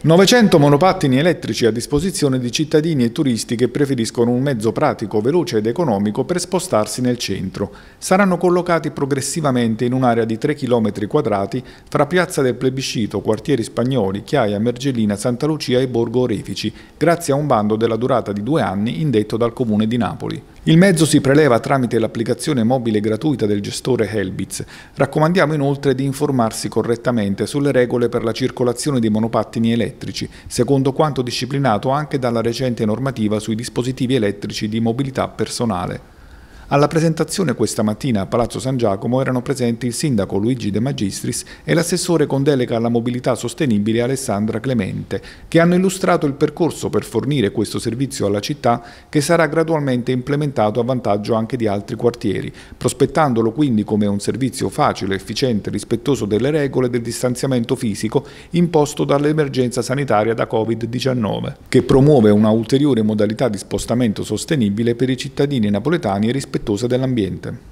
900 monopattini elettrici a disposizione di cittadini e turisti che preferiscono un mezzo pratico, veloce ed economico per spostarsi nel centro. Saranno collocati progressivamente in un'area di 3 km quadrati fra Piazza del Plebiscito, Quartieri Spagnoli, Chiaia, Mergellina, Santa Lucia e Borgo Orefici, grazie a un bando della durata di due anni indetto dal Comune di Napoli. Il mezzo si preleva tramite l'applicazione mobile gratuita del gestore Helbitz. Raccomandiamo inoltre di informarsi correttamente sulle regole per la circolazione dei monopattini elettrici, secondo quanto disciplinato anche dalla recente normativa sui dispositivi elettrici di mobilità personale. Alla presentazione questa mattina a Palazzo San Giacomo erano presenti il sindaco Luigi De Magistris e l'assessore con delega alla mobilità sostenibile Alessandra Clemente, che hanno illustrato il percorso per fornire questo servizio alla città che sarà gradualmente implementato a vantaggio anche di altri quartieri, prospettandolo quindi come un servizio facile, efficiente, rispettoso delle regole del distanziamento fisico imposto dall'emergenza sanitaria da Covid-19, che promuove una ulteriore modalità di spostamento sostenibile per i cittadini napoletani e rispettosi rispettosa dell'ambiente.